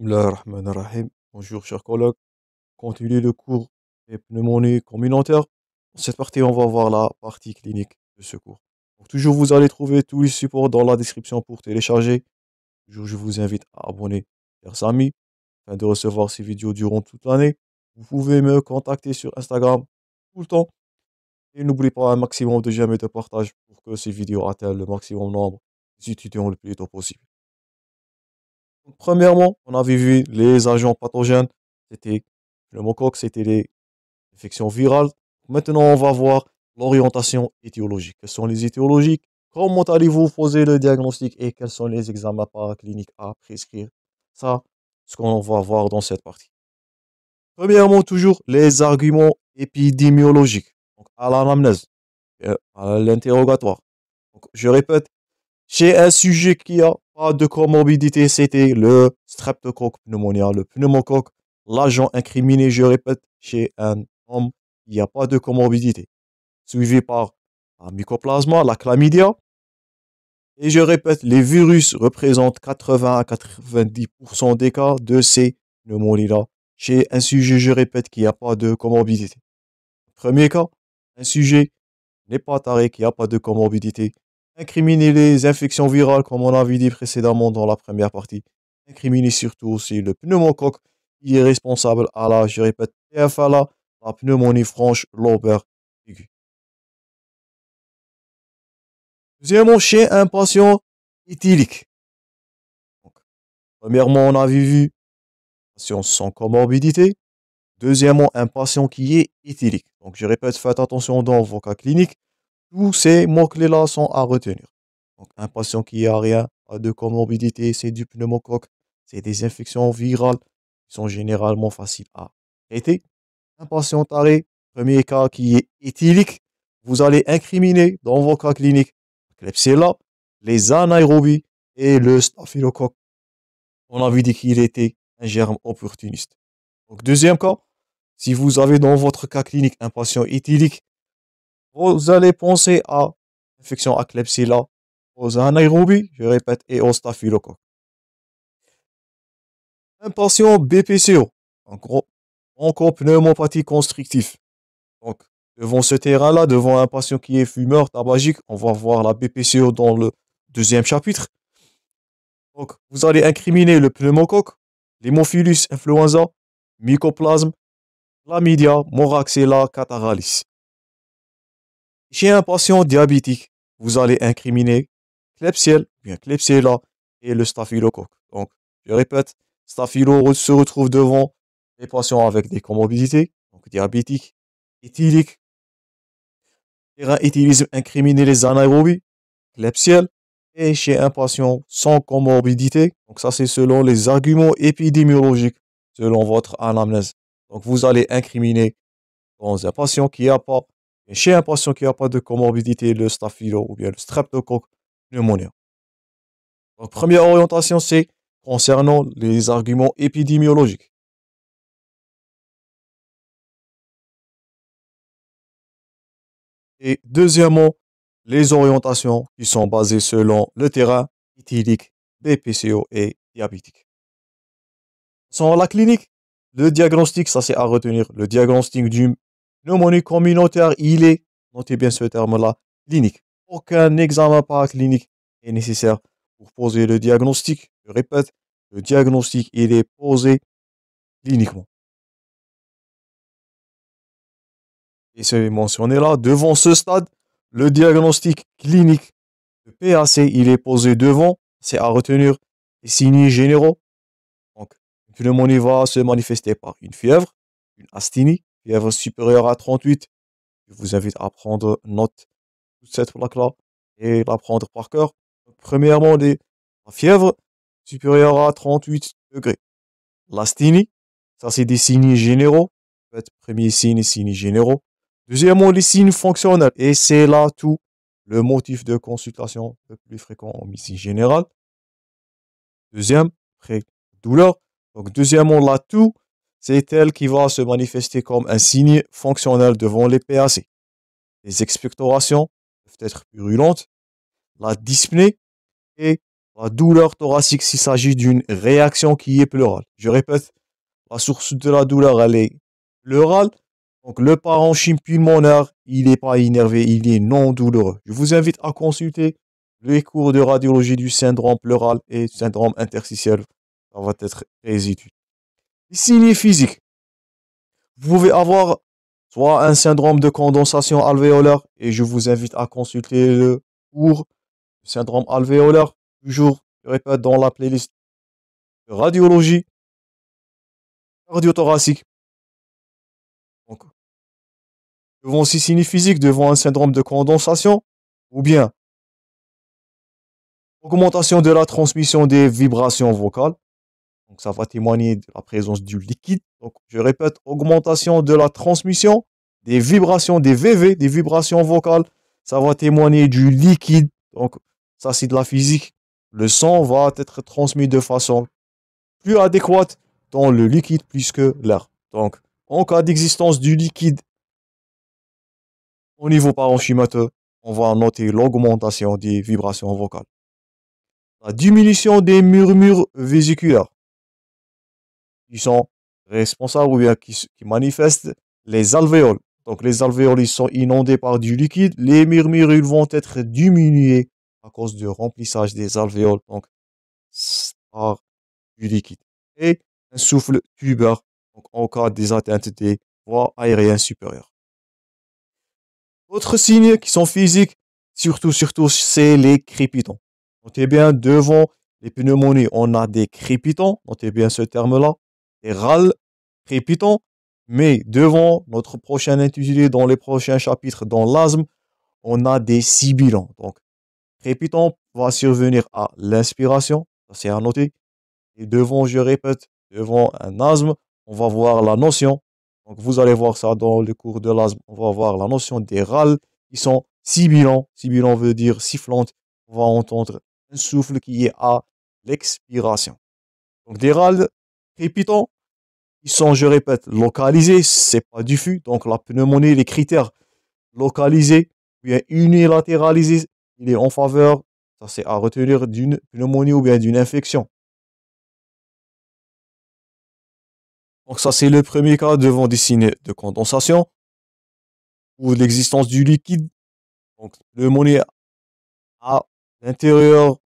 Bonjour chers collègues, continuez le cours des pneumonies communautaires. cette partie, on va voir la partie clinique de ce cours. toujours, vous allez trouver tous les supports dans la description pour télécharger. Toujours, je vous invite à abonner, chers amis, afin de recevoir ces vidéos durant toute l'année. Vous pouvez me contacter sur Instagram tout le temps. Et n'oubliez pas un maximum de j'aime et de partage pour que ces vidéos atteignent le maximum nombre d'étudiants le plus tôt possible premièrement, on avait vu les agents pathogènes, c'était le mocoque, c'était les infections virales. Maintenant, on va voir l'orientation étiologique. Quelles sont les étiologiques Comment allez-vous poser le diagnostic et quels sont les examens paracliniques à prescrire Ça, ce qu'on va voir dans cette partie. Premièrement, toujours les arguments épidémiologiques, donc à l'anamnèse, euh, à l'interrogatoire. Je répète, chez un sujet qui a pas de comorbidité, c'était le streptocoque pneumonia, le pneumocoque, l'agent incriminé, je répète, chez un homme, il n'y a pas de comorbidité. Suivi par un mycoplasma, la chlamydia. Et je répète, les virus représentent 80 à 90% des cas de ces pneumonies-là. Chez un sujet, je répète, qu'il n'y a pas de comorbidité. Premier cas, un sujet n'est pas taré, qu'il n'y a pas de comorbidité. Incriminer les infections virales, comme on avait dit précédemment dans la première partie. Incriminer surtout aussi le pneumocoque, qui est responsable à la, je répète, PFA, la pneumonie franche l'auberge aiguë. Deuxièmement, chez un patient éthylique. premièrement, on avait vu patient sans comorbidité. Deuxièmement, un patient qui est éthylique. Donc, je répète, faites attention dans vos cas cliniques. Tous ces mots-clés-là sont à retenir. Donc, un patient qui n'a rien de comorbidité, c'est du pneumocoque, c'est des infections virales qui sont généralement faciles à traiter. Un patient taré, premier cas qui est éthylique, vous allez incriminer dans vos cas cliniques les anaérobies et le staphylocoque. On a vu qu'il était un germe opportuniste. Donc, deuxième cas, si vous avez dans votre cas clinique un patient éthylique vous allez penser à l'infection à Klebsiella aux anaérobies, je répète, et aux staphylocoque. Un patient BPCO, en gros, encore pneumopathie constrictive. Donc, devant ce terrain-là, devant un patient qui est fumeur tabagique, on va voir la BPCO dans le deuxième chapitre. Donc, vous allez incriminer le pneumocoque, l'hémophilus influenza, mycoplasme, chlamydia, moraxella, cataralis. Chez un patient diabétique, vous allez incriminer Klebsiel, bien Klebsiella et le staphylocoque. Donc, je répète, staphylo se retrouve devant les patients avec des comorbidités, donc diabétique. éthyliques, terrain éthylisme incriminer les anaérobies, Klebsiel, et chez un patient sans comorbidité. Donc ça, c'est selon les arguments épidémiologiques, selon votre anamnèse. Donc vous allez incriminer dans un patient qui n'a pas chez un patient qui n'a pas de comorbidité, le staphylo ou bien le streptocoque pneumonia. Donc, première orientation, c'est concernant les arguments épidémiologiques. Et deuxièmement, les orientations qui sont basées selon le terrain éthylique, BPCO et diabétique. Sans la clinique, le diagnostic, ça c'est à retenir, le diagnostic du pneumonie communautaire, il est, notez bien ce terme-là, clinique. Aucun examen paraclinique n'est nécessaire pour poser le diagnostic. Je répète, le diagnostic, il est posé cliniquement. Et c'est mentionné là, devant ce stade, le diagnostic clinique de PAC, il est posé devant, c'est à retenir les signes généraux. Donc, une pneumonie va se manifester par une fièvre, une asthénie, fièvre supérieure à 38, je vous invite à prendre note de cette plaque-là et l'apprendre par cœur. Premièrement, la fièvre supérieure à 38 degrés. L'asténie, ça c'est des signes généraux. En fait, premier signe, signes généraux. Deuxièmement, les signes fonctionnels. Et c'est là tout le motif de consultation le plus fréquent en médecine générale. Deuxième, pré douleur. Donc, deuxièmement, là tout c'est elle qui va se manifester comme un signe fonctionnel devant les PAC. Les expectorations peuvent être purulentes, la dyspnée et la douleur thoracique s'il s'agit d'une réaction qui est pleurale. Je répète, la source de la douleur, elle est pleurale. Donc le parenchyme pulmonaire, il n'est pas énervé, il est non douloureux. Je vous invite à consulter les cours de radiologie du syndrome pleural et syndrome interstitiel. Ça va être très utile signes physique. Vous pouvez avoir soit un syndrome de condensation alvéolaire, et je vous invite à consulter le cours du syndrome alvéolaire, toujours, je répète, dans la playlist de radiologie cardiothoracique. Donc, devant ces signes physiques, devant un syndrome de condensation, ou bien augmentation de la transmission des vibrations vocales, donc ça va témoigner de la présence du liquide. Donc je répète, augmentation de la transmission, des vibrations, des VV, des vibrations vocales. Ça va témoigner du liquide. Donc ça c'est de la physique. Le son va être transmis de façon plus adéquate dans le liquide plus que l'air. Donc en cas d'existence du liquide au niveau parenchymateux, on va noter l'augmentation des vibrations vocales. La diminution des murmures vésiculaires qui sont responsables ou bien qui, manifestent les alvéoles. Donc les alvéoles ils sont inondés par du liquide, les murmures ils vont être diminués à cause du remplissage des alvéoles, donc par du liquide. Et un souffle tubeur, donc en cas des atteintes des voies aériennes supérieures. Autre signe qui sont physiques, surtout, surtout, c'est les crépitants. Notez bien, devant les pneumonies, on a des crépitants, notez bien ce terme-là, des râles, crépitants, mais devant notre prochain intitulé dans les prochains chapitres dans l'asthme, on a des sibilants. Donc, crépitant va survenir à l'inspiration, c'est à noter. Et devant, je répète, devant un asthme, on va voir la notion. Donc, vous allez voir ça dans le cours de l'asthme. On va voir la notion des râles qui sont sibilants. Sibilant veut dire sifflante. On va entendre un souffle qui est à l'expiration. Donc, des râles crépitants. Ils sont, je répète, localisés, c'est pas diffus, Donc la pneumonie, les critères localisés, bien unilatéralisés, il est en faveur, ça c'est à retenir d'une pneumonie ou bien d'une infection. Donc ça c'est le premier cas devant des signes de condensation ou l'existence du liquide. Donc pneumonie à l'intérieur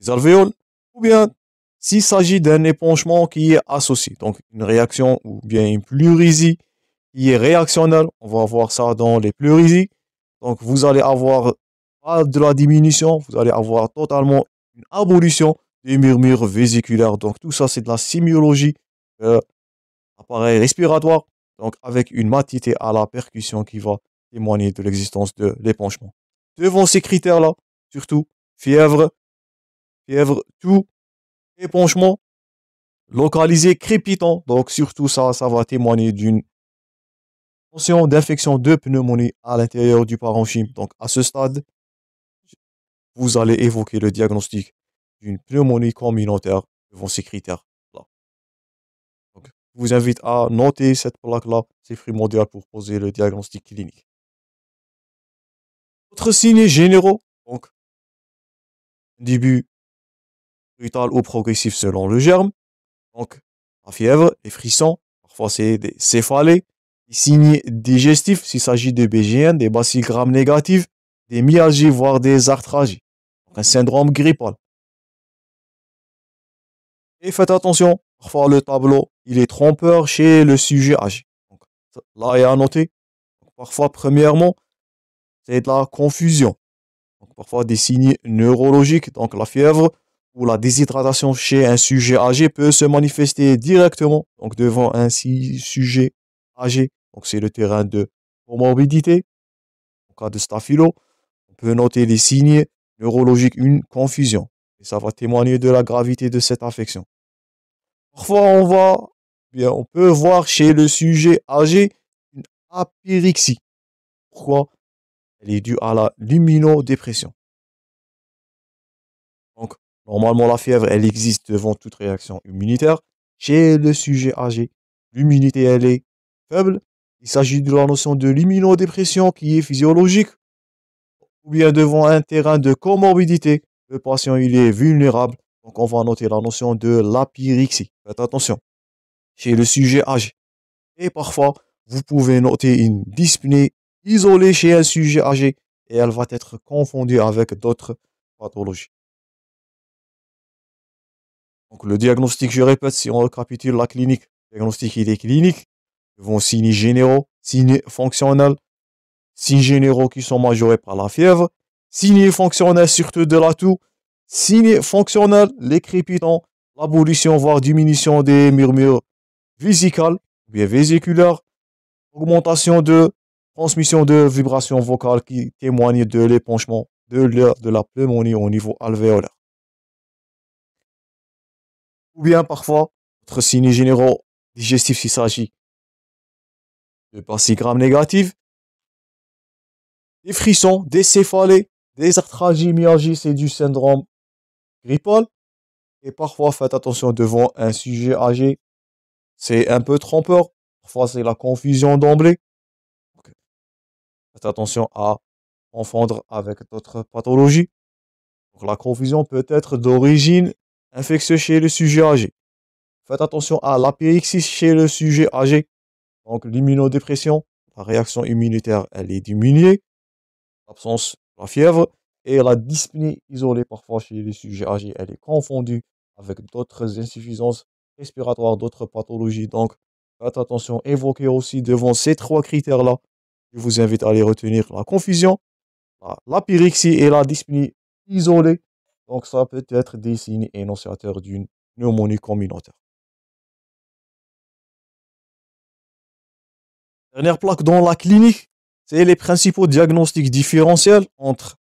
des alvéoles ou bien s'il s'agit d'un épanchement qui est associé, donc une réaction ou bien une pleurisie qui est réactionnelle, on va voir ça dans les pleurésies. Donc vous allez avoir pas de la diminution, vous allez avoir totalement une abolition des murmures vésiculaires. Donc tout ça c'est de la sémiologie euh, appareil respiratoire, donc avec une matité à la percussion qui va témoigner de l'existence de l'épanchement. Devant ces critères-là, surtout fièvre, fièvre, tout épanchement localisé crépitant. Donc, surtout ça, ça va témoigner d'une tension d'infection de pneumonie à l'intérieur du parenchyme. Donc, à ce stade, vous allez évoquer le diagnostic d'une pneumonie communautaire devant ces critères-là. Donc, je vous invite à noter cette plaque-là. C'est primordial pour poser le diagnostic clinique. Autres signe généraux. Donc, début brutal ou progressif selon le germe. Donc, la fièvre, les frissons, parfois c'est des céphalées, des signes digestifs s'il s'agit de BGN, des bacilles grammes négatives, des myalgies, voire des arthralgies. Donc, un syndrome grippal. Et faites attention, parfois le tableau, il est trompeur chez le sujet âgé. Donc, là, il y a à noter. parfois, premièrement, c'est de la confusion. Donc, parfois des signes neurologiques, donc la fièvre ou la déshydratation chez un sujet âgé peut se manifester directement, donc devant un sujet âgé. Donc c'est le terrain de comorbidité. En cas de staphylo, on peut noter les signes neurologiques, une confusion. Et ça va témoigner de la gravité de cette affection. Parfois, on voit eh bien, on peut voir chez le sujet âgé une apérixie. Pourquoi? Elle est due à la luminodépression. Normalement, la fièvre, elle existe devant toute réaction immunitaire. Chez le sujet âgé, l'immunité, elle est faible. Il s'agit de la notion de l'immunodépression qui est physiologique. Ou bien devant un terrain de comorbidité, le patient, il est vulnérable. Donc, on va noter la notion de l'apyrixie. Faites attention. Chez le sujet âgé. Et parfois, vous pouvez noter une dyspnée isolée chez un sujet âgé et elle va être confondue avec d'autres pathologies. Donc le diagnostic, je répète, si on récapitule la clinique, le diagnostic il est clinique, vont signes généraux, signes fonctionnels, signes généraux qui sont majorés par la fièvre, signes fonctionnels surtout de la toux, signes fonctionnels, les crépitants, l'abolition voire diminution des murmures vésicales, bien vésiculaires, augmentation de transmission de vibrations vocales qui témoignent de l'épanchement de la pneumonie au niveau alvéolaire ou bien parfois votre signe généraux digestif s'il s'agit de parties grammes négatives, des frissons, des céphalées, des arthralgies, myalgies et du syndrome grippal. Et parfois, faites attention devant un sujet âgé. C'est un peu trompeur. Parfois, c'est la confusion d'emblée. Faites attention à confondre avec d'autres pathologies. la confusion peut être d'origine infectieux chez le sujet âgé. Faites attention à l'apérixis chez le sujet âgé. Donc l'immunodépression, la réaction immunitaire, elle est diminuée. L'absence de la fièvre et la dyspnée isolée parfois chez le sujet âgé, elle est confondue avec d'autres insuffisances respiratoires, d'autres pathologies. Donc faites attention, évoquez aussi devant ces trois critères-là. Je vous invite à les retenir la confusion, l'apyrexie et la dyspnée isolée donc ça peut être des signes énonciateurs d'une pneumonie communautaire. Dernière plaque dans la clinique, c'est les principaux diagnostics différentiels entre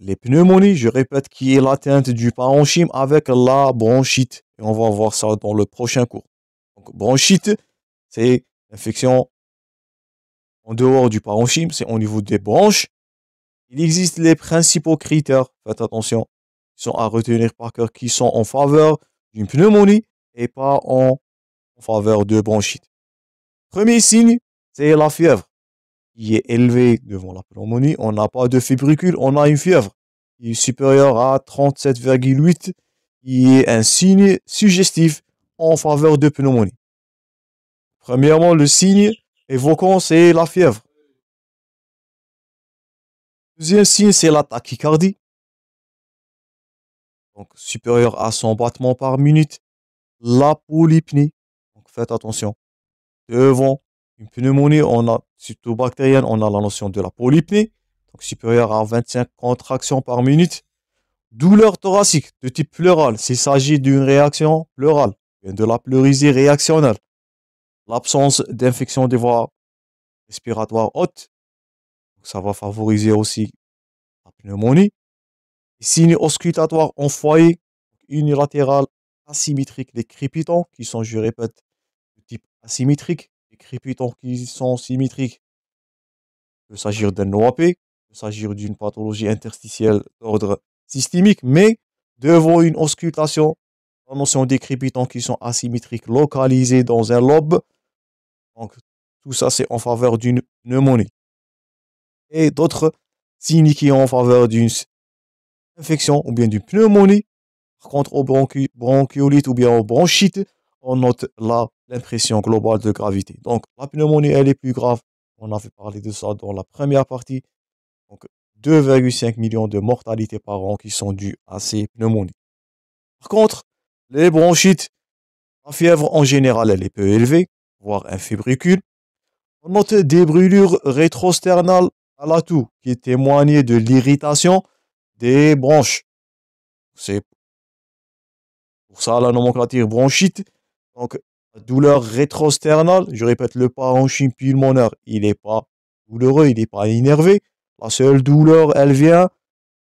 les pneumonies, je répète, qui est l'atteinte du parenchyme avec la bronchite. Et on va voir ça dans le prochain cours. Donc, bronchite, c'est l'infection en dehors du parenchyme, c'est au niveau des bronches. Il existe les principaux critères, faites attention, qui sont à retenir par cœur, qui sont en faveur d'une pneumonie et pas en, faveur de bronchite. Premier signe, c'est la fièvre qui est élevé devant la pneumonie. On n'a pas de fibricule, on a une fièvre qui est supérieure à 37,8, qui est un signe suggestif en faveur de pneumonie. Premièrement, le signe évoquant, c'est la fièvre. Deuxième signe, c'est la tachycardie. Donc, supérieure à 100 battements par minute. La polypnie. Donc, faites attention. Devant une pneumonie, on a, surtout bactérienne, on a la notion de la polypnie. Donc, supérieur à 25 contractions par minute. Douleur thoracique de type pleural, s'il s'agit d'une réaction pleurale, de la pleurisie réactionnelle. L'absence d'infection des voies respiratoires hautes ça va favoriser aussi la pneumonie. Signes auscultatoires en foyer, unilatéral asymétrique des crépitons qui sont, je répète, de type asymétrique, Les crépitons qui sont symétriques. Il peut s'agir d'un OAP, il peut s'agir d'une pathologie interstitielle d'ordre systémique, mais devant une auscultation, la notion des crépitants qui sont asymétriques localisés dans un lobe, donc tout ça c'est en faveur d'une pneumonie et d'autres signes qui ont en faveur d'une infection ou bien d'une pneumonie. Par contre, aux bronchi ou bien aux bronchites, on note là l'impression globale de gravité. Donc, la pneumonie, elle est plus grave. On avait parlé de ça dans la première partie. Donc, 2,5 millions de mortalités par an qui sont dues à ces pneumonies. Par contre, les bronchites, la fièvre en général, elle est peu élevée, voire un fébricule. On note des brûlures rétrosternales Alatou, qui témoigné de l'irritation des branches. C'est pour ça la nomenclature bronchite. Donc, douleur rétrosternale, je répète, le parenchyme pulmonaire, il n'est pas douloureux, il n'est pas énervé. La seule douleur, elle vient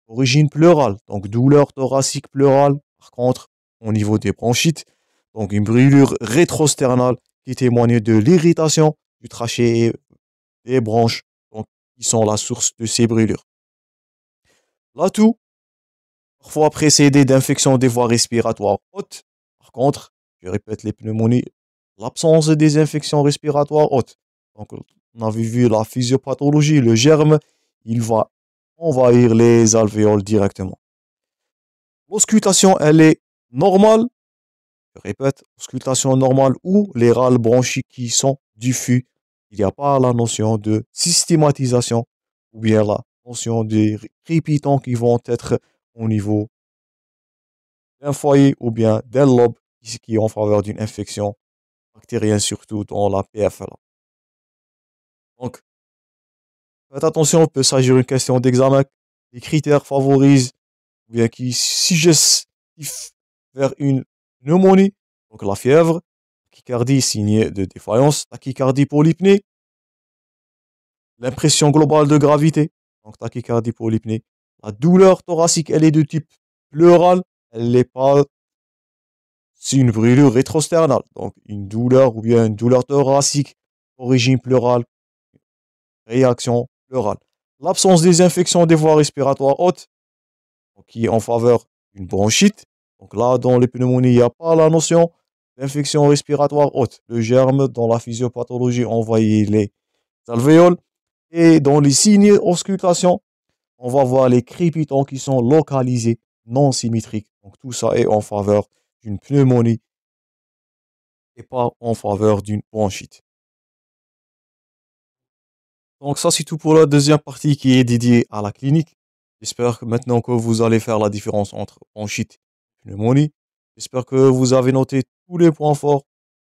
d'origine pleurale, donc douleur thoracique pleurale. Par contre, au niveau des bronchites, donc une brûlure rétrosternale qui témoigne de l'irritation du traché des branches qui sont la source de ces brûlures. L'atout, parfois précédé d'infections des voies respiratoires hautes, par contre, je répète les pneumonies, l'absence des infections respiratoires hautes. Donc, on avait vu la physiopathologie, le germe, il va envahir les alvéoles directement. L'auscultation, elle est normale. Je répète, auscultation normale ou les râles bronchiques qui sont diffus il n'y a pas la notion de systématisation ou bien la notion des répitants qui vont être au niveau d'un foyer ou bien d'un lobe qui est en faveur d'une infection bactérienne, surtout dans la PFLA. Donc, faites attention, il peut s'agir d'une question d'examen. Les critères favorisent ou bien qui suggestent vers une pneumonie, donc la fièvre, tachycardie signée de défaillance, tachycardie polypnée, l'impression globale de gravité, donc tachycardie polypnée. La douleur thoracique, elle est de type pleural, elle n'est pas... C'est une brûlure rétrosternale, donc une douleur ou bien une douleur thoracique origine pleurale, réaction pleurale. L'absence des infections des voies respiratoires hautes, qui est en faveur d'une bronchite. Donc là, dans les il n'y a pas la notion l'infection respiratoire haute, le germe dans la physiopathologie envahit les alvéoles. Et dans les signes auscultation, on va voir les crépitants qui sont localisés, non symétriques. Donc tout ça est en faveur d'une pneumonie et pas en faveur d'une bronchite. Donc ça c'est tout pour la deuxième partie qui est dédiée à la clinique. J'espère que maintenant que vous allez faire la différence entre bronchite et pneumonie. J'espère que vous avez noté tous les points forts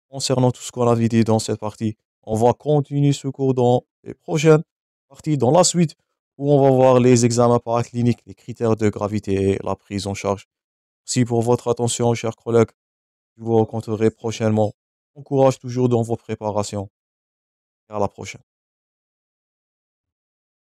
concernant tout ce qu'on a dit dans cette partie. On va continuer ce cours dans les prochaines parties, dans la suite, où on va voir les examens paracliniques, les critères de gravité et la prise en charge. Merci pour votre attention, chers collègues. Je vous rencontrerai prochainement. courage toujours dans vos préparations. À la prochaine.